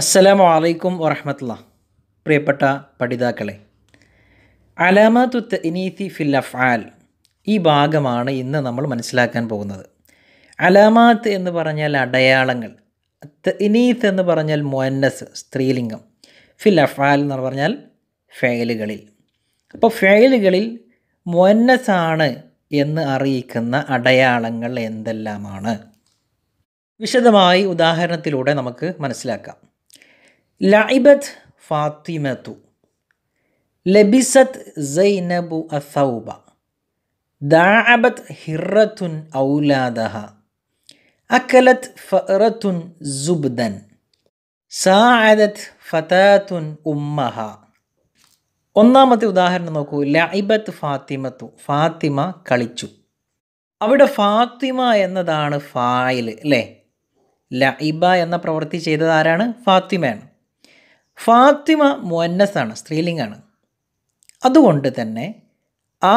അസ്സലാമു അലൈക്കും വറഹമത്തുള്ള പ്രിയപ്പെട്ട പഠിതാക്കളെ അലാമത്തുത്ത് ഇനീത്തി ഫിൽ അഫ്ആൽ ഈ ഭാഗമാണ് ഇന്ന് നമ്മൾ മനസ്സിലാക്കാൻ പോകുന്നത് അലാമാത്ത് എന്ന് പറഞ്ഞാൽ അടയാളങ്ങൾ ഇനീത്ത് എന്ന് പറഞ്ഞാൽ മൊന്നസ് സ്ത്രീലിംഗം ഫിൽ അഫ്ആൽ എന്ന് പറഞ്ഞാൽ ഫയലുകളിൽ അപ്പോൾ ഫയലുകളിൽ മൊന്നസാണ് എന്ന് അറിയിക്കുന്ന അടയാളങ്ങൾ എന്തെല്ലാമാണ് വിശദമായി ഉദാഹരണത്തിലൂടെ നമുക്ക് മനസ്സിലാക്കാം ലഇബത്ത് ഫാത്തിമത്തു ലബിസത്ത് സൈനബു അസൗബ ദാഅബത്ത് ഹിറത്തുൻ ഔലാദഹ അക്കലത്ത് ഫറത്തുൻ സുബ്ദൻ സാദത്ത് ഫതാത്തുൻ ഉമ്മഹ ഒന്നാമത്തെ ഉദാഹരണം നോക്കൂ ലഇബത്ത് ഫാത്തിമത്തു ഫാത്തിമ കളിച്ചു അവിടെ ഫാത്തിമ എന്നതാണ് ഫായിൽ അല്ലേ ലഇബ എന്ന പ്രവൃത്തി ചെയ്തത് ആരാണ് ഫാത്തിമയാണ് ഫാത്തിമ മുന്നസാണ് സ്ത്രീലിംഗാണ് അതുകൊണ്ട് തന്നെ ആ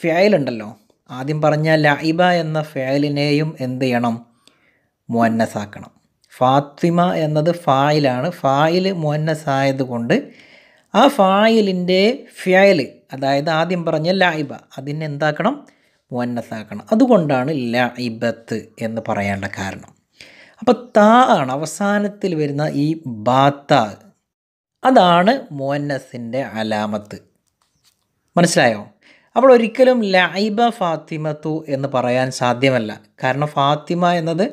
ഫയലുണ്ടല്ലോ ആദ്യം പറഞ്ഞ ലൈബ എന്ന ഫയലിനെയും എന്ത് ചെയ്യണം മുന്നസാക്കണം ഫാത്തിമ എന്നത് ഫായിലാണ് ഫായിൽ മുന്നസായതുകൊണ്ട് ആ ഫായിലിൻ്റെ ഫയൽ അതായത് ആദ്യം പറഞ്ഞ ലൈബ അതിനെന്താക്കണം മുന്നസാക്കണം അതുകൊണ്ടാണ് ലൈബത്ത് എന്ന് പറയേണ്ട കാരണം അപ്പോൾ താ ആണ് അവസാനത്തിൽ വരുന്ന ഈ ബാത്ത അതാണ് മോന്നസിൻ്റെ അലാമത്ത് മനസ്സിലായോ അപ്പോൾ ഒരിക്കലും ലൈബ ഫാത്തിമത്തു എന്ന് പറയാൻ സാധ്യമല്ല കാരണം ഫാത്തിമ എന്നത്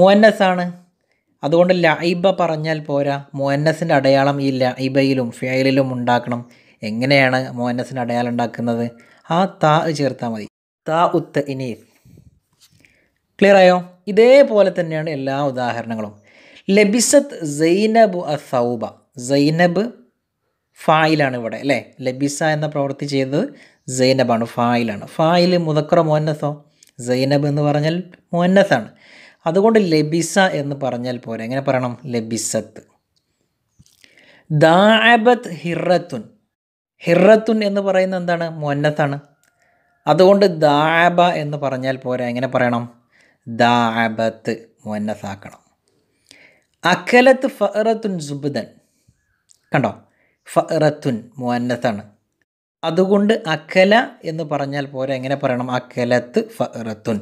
മുന്നസാണ് അതുകൊണ്ട് ലൈബ പറഞ്ഞാൽ പോരാ മോന്നസിൻ്റെ അടയാളം ഈ ലൈബയിലും ഫയലിലും ഉണ്ടാക്കണം എങ്ങനെയാണ് മോന്നസിൻ്റെ അടയാളം ഉണ്ടാക്കുന്നത് ആ താ ചേർത്താൽ മതി താ ഉത്ത് ഇനീഫ് ക്ലിയർ ആയോ ഇതേപോലെ തന്നെയാണ് എല്ലാ ഉദാഹരണങ്ങളും ലബിസത്ത് സൈനബു അസൗബ സൈനബ് ഫായിലാണ് ഇവിടെ അല്ലേ ലബിസ എന്ന പ്രവൃത്തി ചെയ്തത് സൈനബാണ് ഫായിലാണ് ഫായിൽ മുതക്ര മോന്നസോ സൈനബ് എന്ന് പറഞ്ഞാൽ മോന്നസാണ് അതുകൊണ്ട് ലബിസ എന്ന് പറഞ്ഞാൽ പോരെ എങ്ങനെ പറയണം ലബിസത്ത് ദാബത്ത് ഹിറത്തുൻ ഹിറത്തുൻ എന്ന് പറയുന്നത് എന്താണ് മൊന്നത്താണ് അതുകൊണ്ട് ദാബ എന്ന് പറഞ്ഞാൽ പോരാ എങ്ങനെ പറയണം ദാബത്ത് മൊന്നത്താക്കണം അഖലത്ത് ഫറത്തുൻ സുബുദൻ കണ്ടോ ഫറത്തുൻ മുന്നത്താണ് അതുകൊണ്ട് അക്കല എന്ന് പറഞ്ഞാൽ പോരെ എങ്ങനെ പറയണം അക്കലത്ത് ഫറത്തുൻ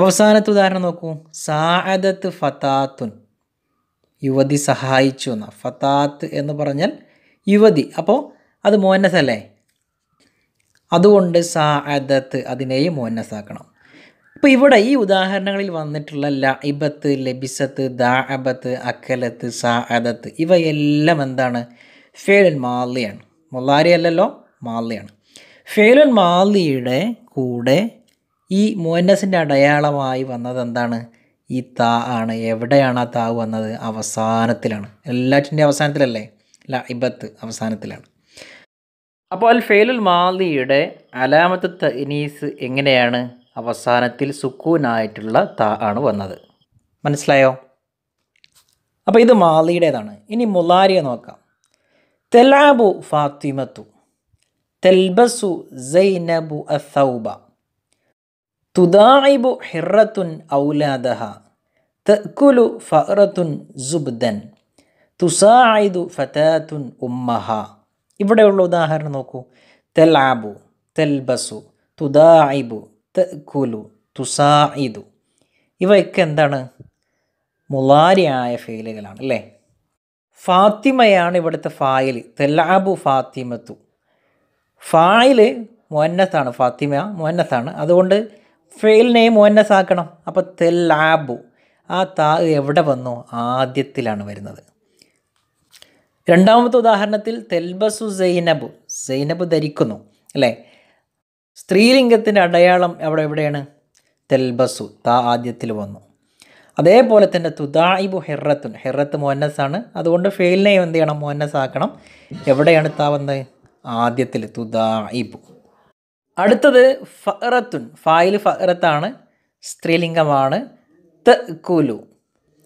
അവസാനത്തെ ഉദാഹരണം നോക്കൂ സാഹദത്ത് ഫതാത്തുൻ യുവതി സഹായിച്ചു എന്ന ഫതാത്ത് എന്ന് പറഞ്ഞാൽ യുവതി അപ്പോൾ അത് മോന്നസല്ലേ അതുകൊണ്ട് സാഹദത്ത് അതിനെയും മോന്നസാക്കണം അപ്പോൾ ഇവിടെ ഈ ഉദാഹരണങ്ങളിൽ വന്നിട്ടുള്ള ലഇബത്ത് ലബിസത്ത് ദാഅബത്ത് അക്കലത്ത് സഅദത്ത് ഇവയെല്ലാം എന്താണ് ഫേലുൽ മാലിയാണ് മുല്ലാരി അല്ലല്ലോ മാലിയാണ് ഫേലുൽ മാലിയുടെ കൂടെ ഈ മുഹന്നസിൻ്റെ അടയാളമായി വന്നത് എന്താണ് ഈ താ ആണ് എവിടെയാണ് ആ താ വന്നത് അവസാനത്തിലാണ് എല്ലാറ്റിൻ്റെ അവസാനത്തിലല്ലേ ലഇബത്ത് അവസാനത്തിലാണ് അപ്പോൾ അൽ ഫേലുൽ മാലിയുടെ അലാമത്ത് തനീസ് എങ്ങനെയാണ് അവസാനത്തിൽ സുക്കൂനായിട്ടുള്ള ത ആണ് വന്നത് മനസ്സിലായോ അപ്പോൾ ഇത് മാലിയുടേതാണ് ഇനി മുലാരിയെ നോക്കാം തെലാബു ഫാത്തിമത്തു തെൽബസു സൈനബു അസൗബ തുദായിബു ഹിറത്തുൻ ഔലാദഹ തക്കുലു ഫറത്തുൻ ജുബ്ദൻ തുസായിദു ഫതാത്തുൻ ഉമ്മഹ ഇവിടെയുള്ള ഉദാഹരണം നോക്കൂ തെലാബു തെൽബസു തുദായിബു തക്കുലു തുസാഇദു ഇവയൊക്കെ എന്താണ് മുലാരിയായ ഫെയിലുകളാണ് അല്ലേ ഫാത്തിമയാണ് ഇവിടുത്തെ ഫായിൽ തെല്ലാബു ഫാത്തിമത്തു ഫായിൽ മുന്നത്താണ് ഫാത്തിമ മുന്നത്താണ് അതുകൊണ്ട് ഫെയിലിനെ ആക്കണം അപ്പോൾ തെല്ലാബു ആ താ എവിടെ വന്നു ആദ്യത്തിലാണ് വരുന്നത് രണ്ടാമത്തെ ഉദാഹരണത്തിൽ തെൽബസു സൈനബു സൈനബ് ധരിക്കുന്നു അല്ലേ സ്ത്രീലിംഗത്തിൻ്റെ അടയാളം അവിടെ എവിടെയാണ് തെൽബസു താ ആദ്യത്തിൽ വന്നു അതേപോലെ തന്നെ തുതായിബു ഹെറത്തുൻ ഹെറത്ത് മോന്നസാണ് അതുകൊണ്ട് ഫെയിലിനെ എന്ത് ചെയ്യണം മോന്നസ് ആക്കണം എവിടെയാണ് താ വന്നത് ആദ്യത്തിൽ തുതായിബു അടുത്തത് ഫഹറത്തുൻ ഫായിൽ ഫഹറത്താണ് സ്ത്രീലിംഗമാണ് ത കുലു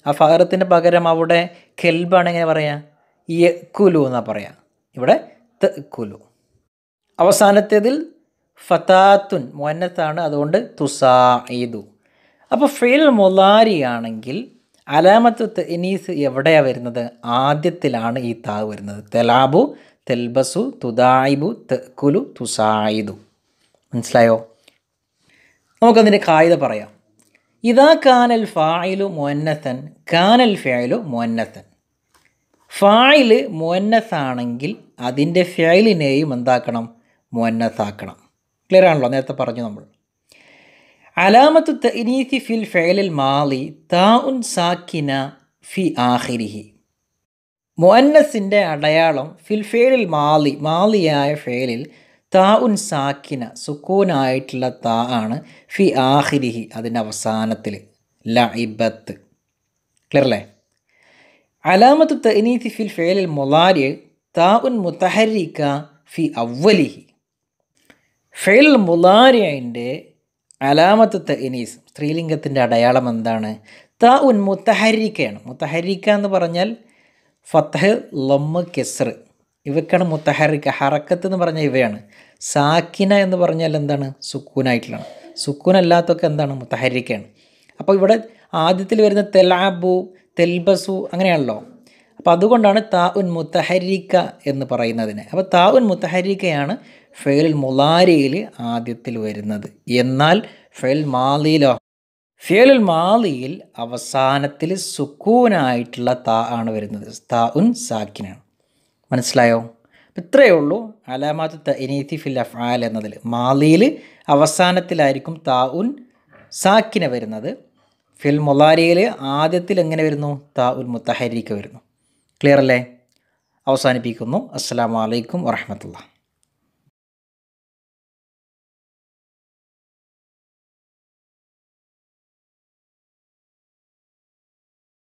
ആ ഫഹറത്തിന് പകരം അവിടെ കെൽബാണ് എങ്ങനെ പറയാം യ കുലു എന്നാണ് പറയാം ഇവിടെ ത കുലു അവസാനത്തേതിൽ ഫത്താത്തുൻ മുന്നത്താണ് അതുകൊണ്ട് തുസാഇദു അപ്പോൾ ഫെയിൽ മൊലാരി ആണെങ്കിൽ അലാമത്ത് തെനീസ് എവിടെയാണ് വരുന്നത് ആദ്യത്തിലാണ് ഈ താവ് വരുന്നത് തെലാബു തെൽബസു തുദായിബു തെക്കുലു തുസായിദു മനസ്സിലായോ നമുക്കതിൻ്റെ കായിക പറയാം ഇതാ കാനൽ ഫായിലു മൊന്നത്തൻ കാനൽ ഫായിലു മൊന്നത്തൻ ഫായില് മൊന്നത്താണെങ്കിൽ അതിൻ്റെ ഫായിലിനെയും എന്താക്കണം മൊന്നത്താക്കണം ക്ലിയർ ആണല്ലോ നേരത്തെ പറഞ്ഞു നമ്മൾ അലാമത്തു തനീഫി ഫിൽ ഫെയലിൽ മാലി താ ഉൻ സാക്കിന ഫി ആഹിരിഹി മുഅന്നസിൻ്റെ അടയാളം ഫിൽ ഫെയലിൽ മാലി മാലിയായ ഫെയലിൽ താ ഉൻ സാക്കിന സുക്കൂനായിട്ടുള്ള താ ആണ് ഫി ആഹിരിഹി അതിൻ്റെ അവസാനത്തിൽ ലഇബത്ത് ക്ലിയർ അല്ലേ അലാമത്തു തനീഫി ഫിൽ ഫെയലിൽ മൊലാരി താ ഉൻ മുത്തഹരിക്ക ഫി അവലിഹി ഫെയിൽ മുലാരിയൻ്റെ അലാമത്തത്തെ ഇനീസ് സ്ത്രീലിംഗത്തിൻ്റെ അടയാളം എന്താണ് ത ഉൻ മുത്തഹരിക്കയാണ് മുത്തഹരിക്ക എന്ന് പറഞ്ഞാൽ ഫത്തഹ് ലൊമ്മ കെസർ ഇവക്കാണ് മുത്തഹരിക്ക ഹറക്കത്ത് എന്ന് പറഞ്ഞാൽ ഇവയാണ് സാക്കിന എന്ന് പറഞ്ഞാൽ എന്താണ് സുക്കൂനായിട്ടുള്ളതാണ് സുക്കൂനല്ലാത്തൊക്കെ എന്താണ് മുത്തഹരിക്കയാണ് അപ്പോൾ ഇവിടെ ആദ്യത്തിൽ വരുന്ന തെലാബു തെൽബസു അങ്ങനെയാണല്ലോ അപ്പോൾ അതുകൊണ്ടാണ് താ ഉൻ മുത്തഹരിക്ക എന്ന് പറയുന്നതിന് അപ്പോൾ താ ഉൻ മുത്തഹരിക്കയാണ് ഫെയിൽ മുലാരിയിൽ ആദ്യത്തിൽ വരുന്നത് എന്നാൽ ഫെയിൽ മാലിയിലോ ഫെയിൽ മാലിയിൽ അവസാനത്തിൽ സുക്കൂനായിട്ടുള്ള താ ആണ് വരുന്നത് താ ഉൻ സാക്കിനാണ് മനസ്സിലായോ ഇത്രയേ ഉള്ളൂ അലാമാത്ത് ത ഇനീത്തി ഫിൽ ആൽ എന്നതിൽ മാലിയിൽ അവസാനത്തിലായിരിക്കും താ ഉൻ സാക്കിന് വരുന്നത് ഫിൽ മൊലാരിയിൽ ആദ്യത്തിൽ എങ്ങനെ വരുന്നു താ ഉൽ മുത്തഹരിക്ക് വരുന്നു ക്ലിയർ അല്ലേ അവസാനിപ്പിക്കുന്നു അസ്സാം വലൈക്കും വറഹമത്തുള്ള